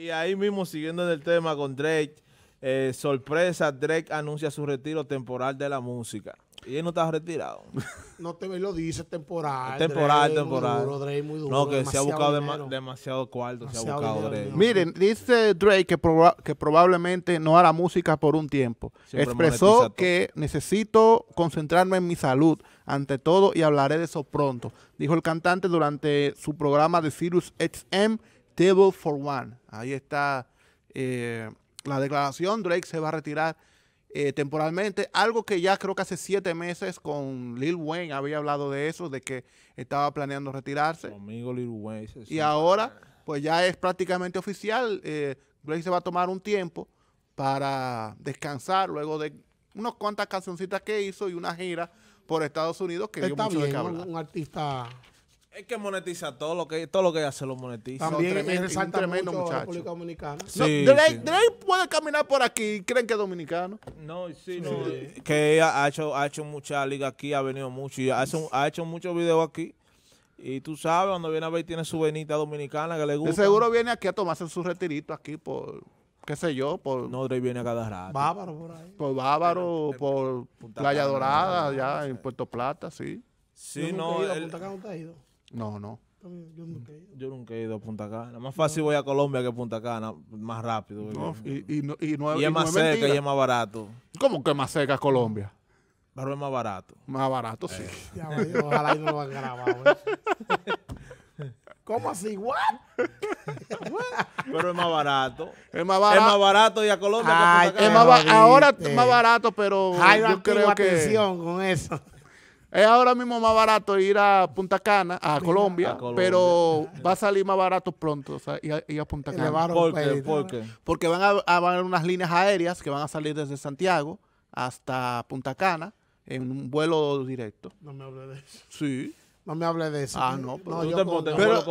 Y ahí mismo, siguiendo en el tema con Drake, eh, sorpresa, Drake anuncia su retiro temporal de la música. Y él no está retirado. No te lo dice temporal. Temporal, temporal. no, que se ha buscado demasiado cuarto. se ha buscado Drake. Miren, dice Drake que, que, probablemente no hará música por un tiempo. Expresó que necesito concentrarme en mi salud ante todo y hablaré de eso pronto. Dijo el cantante durante su programa de Sirius XM Devil for One. Ahí está eh, la declaración. Drake se va a retirar eh, temporalmente. Algo que ya creo que hace siete meses con Lil Wayne había hablado de eso, de que estaba planeando retirarse. Conmigo Lil Wayne. Y ahora, pues ya es prácticamente oficial. Eh, Drake se va a tomar un tiempo para descansar luego de unas cuantas cancioncitas que hizo y una gira por Estados Unidos que Está dio mucho un artista que monetiza todo lo que todo lo que ella hace lo monetiza. También es tremendo muchacho. República puede caminar por aquí creen que es dominicano. No, sí, no. Eh. Que ha hecho, ha hecho mucha liga aquí, ha venido mucho y ha hecho, ha hecho muchos videos aquí. Y tú sabes, cuando viene a ver, tiene su venita dominicana que le gusta. seguro viene aquí a tomarse su retirito aquí por, qué sé yo, por... No, Drake viene a cada rato. por ahí. Por Bávaro, por Playa Dorada, ya en Puerto Plata, sí. Sí, no. No, no. Yo nunca, he ido a Punta Cana. Más fácil voy a Colombia que a Punta Cana, más rápido. y, y, no, y, no, y, es más seca y es más barato. ¿Cómo que más seca Colombia? Pero es más barato. Más barato, sí. ojalá no lo ¿eh? ¿Cómo así? ¿What? Pero es más barato. Es más barato. Es más barato y a Colombia. ahora es más barato, pero Hay yo creo que... atención con eso. Es ahora mismo más barato ir a Punta Cana, a Colombia, pero va a salir más barato pronto o sea, ir, a, Punta Cana. ¿Por qué? Porque van a, haber unas líneas aéreas que van a salir desde Santiago hasta Punta Cana en un vuelo directo. No me hables de eso. Sí. No me hables de eso. Ah, no. Pero, no,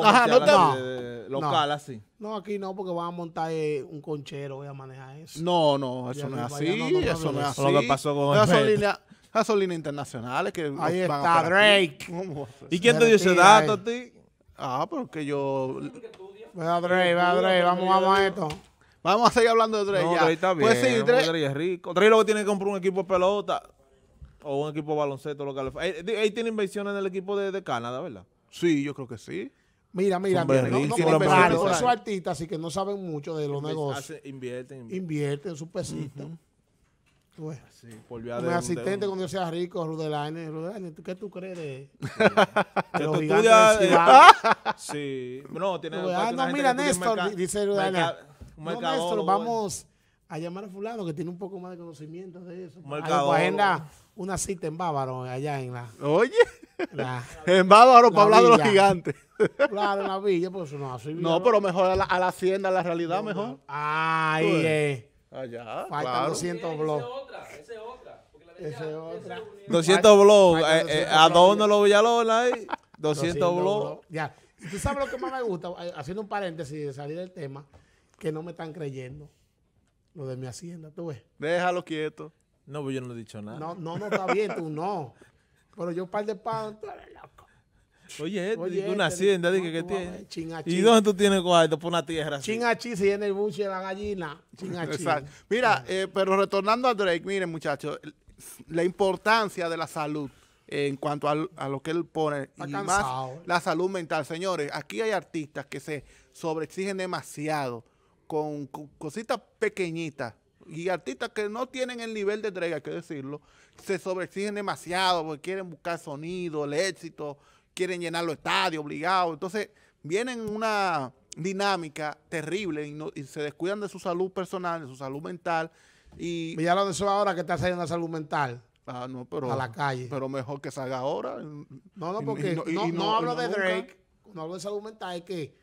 ajá, no te no, local, así. No, aquí no, porque van a montar eh, un conchero, voy a manejar eso. No, no, eso no es así. eso no es así. Lo que pasó con gasolina internacionales que Ahí está Drake. ¿Y quién te dio ese dato a eh. ti? Ah, porque yo... a Drake, Drake, vamos, vamos a esto. Vamos a seguir hablando de Drake está bien. Pues sí, es rico. Drake lo que tiene que comprar un equipo de pelota o un equipo de baloncesto. Lo eh, ahí, tiene inversiones en el equipo de, Canadá, ¿verdad? Sí, yo creo que sí. Mira, mira, mira. No, esos artistas y que no saben mucho de los negocios. invierten, invierten. sus pesitos pues un asistente cuando yo sea rico, Rudelaine. Rudelaine, ¿qué tú crees de, de los gigantes Sí. No, tiene... Ah, no, mira, Néstor, dice Rudelaine. Néstor, vamos a llamar a fulano que tiene un poco más de conocimiento de eso. agenda una cita en Bávaro allá en la... Oye, en Bávaro para hablar de los gigantes. Claro, en la villa, pues no, No, pero mejor a la, hacienda, a la realidad, mejor. Ay, eh. Allá, Faltan claro. 200 blogs. Ese es otra, ese es otra. 200 blogs. Eh, eh, Villalona, 200 blogs. Ya. ¿Tú sabes lo que más me gusta? Eh, haciendo un paréntesis de salir del tema, que no me están creyendo lo de mi hacienda, tú ves. Déjalo quieto. No, pues yo no he dicho nada. No, no, no está bien, tú no. Pero yo un par de pan, Oye, este, una este, hacienda, dije tiene. Eh, ¿Y dónde tú tienes cuarto? Por una tierra. Chingachi si en el buche de la gallina. Chingachi. Mira, eh, pero retornando a Drake, miren, muchachos, la importancia de la salud en cuanto a, lo que él pone. y más eh. la salud mental. Señores, aquí hay artistas que se sobreexigen demasiado con, con cositas pequeñitas y artistas que no tienen el nivel de Drake, hay que decirlo, se sobreexigen demasiado porque quieren buscar sonido, el éxito, quieren llenar los estadios obligados. Entonces, vienen una dinámica terrible y, se descuidan de su salud personal, de su salud mental. Y ya lo de eso ahora que está saliendo la salud mental. Ah, no, pero, a la calle. Pero mejor que salga ahora. No, no, porque no, hablo de Drake, no hablo de salud mental, es que,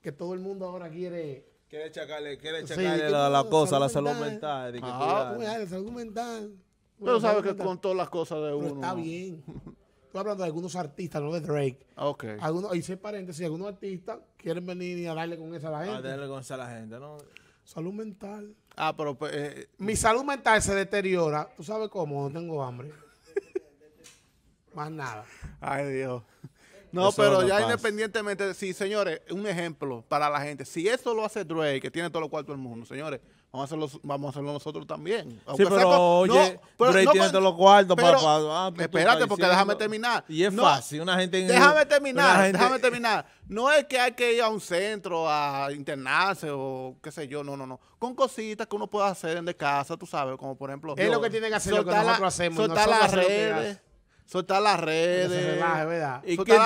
que todo el mundo ahora quiere... Quiere chacarle, quiere chacarle la, cosa, la salud mental. ah, la salud mental. Pero sabes que con todas las cosas de uno... está bien. hablando de algunos artistas, no de Drake. Ok. Algunos, hice paréntesis, algunos artistas quieren venir y a darle con esa gente. con esa la gente, Salud mental. Ah, pero... Pues, eh, eh. Mi salud mental se deteriora. ¿Tú sabes cómo? No tengo hambre. Más nada. Ay, Dios. No, pero ya independientemente, sí, señores, un ejemplo para la gente. Si eso lo hace Drake, que tiene todo lo cuartos del mundo, señores, vamos a hacerlo, vamos a hacerlo nosotros también. sí, pero tiene todos los cuartos, papá. Ah, pues espérate, porque déjame terminar. Y es fácil, una gente... Déjame terminar, déjame terminar. No es que hay que ir a un centro a internarse o qué sé yo, no, no, no. Con cositas que uno puede hacer desde casa, tú sabes, como por ejemplo... Es lo que tienen que hacer, lo que nosotros hacemos. Soltar las redes. Soltar las redes. Es ¿verdad? ¿Y te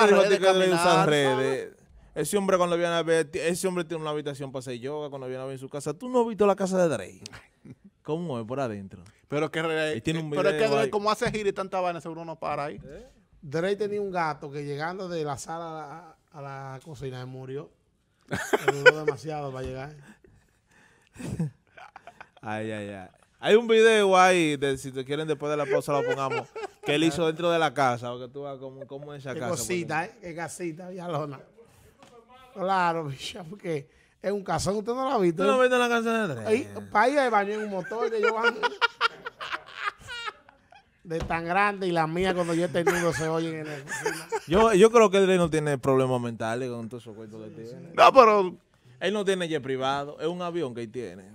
redes? Ese hombre cuando viene a ver, ese hombre tiene una habitación para hacer yoga, cuando viene a ver en su casa. ¿Tú no has visto la casa de Drey. ¿Cómo es por adentro? Pero que pero es que como hace gira y tanta vaina, seguro no para ahí. ¿Eh? Drey tenía un gato que llegando de la sala a la, cocina cocina murió. demasiado para llegar. Ay, ay, ay. Hay un video ahí, de, si te quieren después de la pausa lo pongamos, él hizo dentro de la casa, o que tú vas como, como esa qué casa. Cosita, ¿eh? casita, Villalona. Claro, bicha, porque es un casón, usted no lo ha visto. ¿Tú no ves la casa de tres? para ir al baño en un motor de Giovanni. de tan grande y la mía cuando yo he tenido se oyen en el yo, yo creo que él no tiene problemas mentales con todo esos cuentos que tiene. No, pero... Él no tiene jet privado, es un avión que él tiene.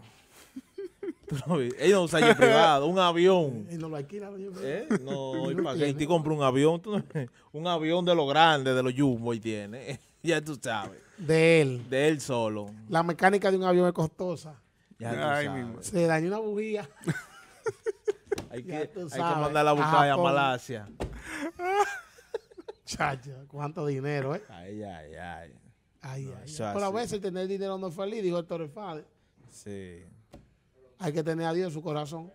Ellos no usan privado, un avión. Y no lo ¿Eh? No, y para que ti compra un avión, un avión de los grandes, de los jumbo y tiene. ya tú sabes. De él. De él solo. La mecánica de un avión es costosa. Se dañó una bujía. hay, que, hay que mandarla a buscar a, Malasia. Chacha, cuánto dinero, ¿eh? Ay, ay, ay. ay, ay, Pero a veces tener dinero no es feliz, dijo el Torrefade. Sí. Hay que tener a Dios en su corazón.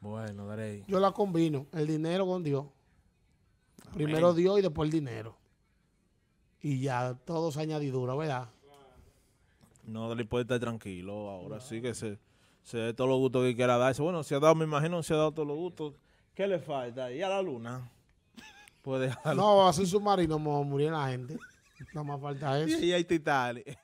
Bueno, Daré. Yo la combino, el dinero con Dios. Primero Dios y después el dinero. Y ya todo se añadidura, ¿verdad? No, le puede estar tranquilo ahora. Sí que se, se dé todos los gustos que quiera dar. Bueno, se ha dado, me imagino, se ha dado todos los gustos. ¿Qué le falta? ¿Y a la luna? Puede No, así submarino murió la gente. No me falta eso. Y ahí titanes.